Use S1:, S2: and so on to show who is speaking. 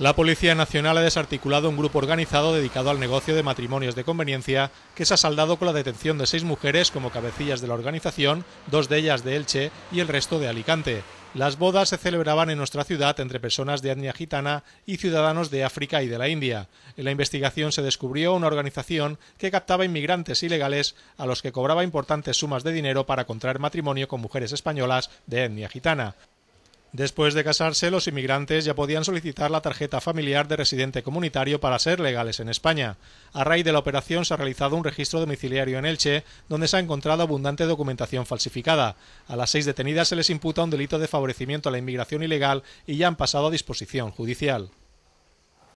S1: La Policía Nacional ha desarticulado un grupo organizado dedicado al negocio de matrimonios de conveniencia que se ha saldado con la detención de seis mujeres como cabecillas de la organización, dos de ellas de Elche y el resto de Alicante. Las bodas se celebraban en nuestra ciudad entre personas de etnia gitana y ciudadanos de África y de la India. En la investigación se descubrió una organización que captaba inmigrantes ilegales a los que cobraba importantes sumas de dinero para contraer matrimonio con mujeres españolas de etnia gitana. Después de casarse, los inmigrantes ya podían solicitar la tarjeta familiar de residente comunitario para ser legales en España. A raíz de la operación se ha realizado un registro domiciliario en Elche, donde se ha encontrado abundante documentación falsificada. A las seis detenidas se les imputa un delito de favorecimiento a la inmigración ilegal y ya han pasado a disposición judicial.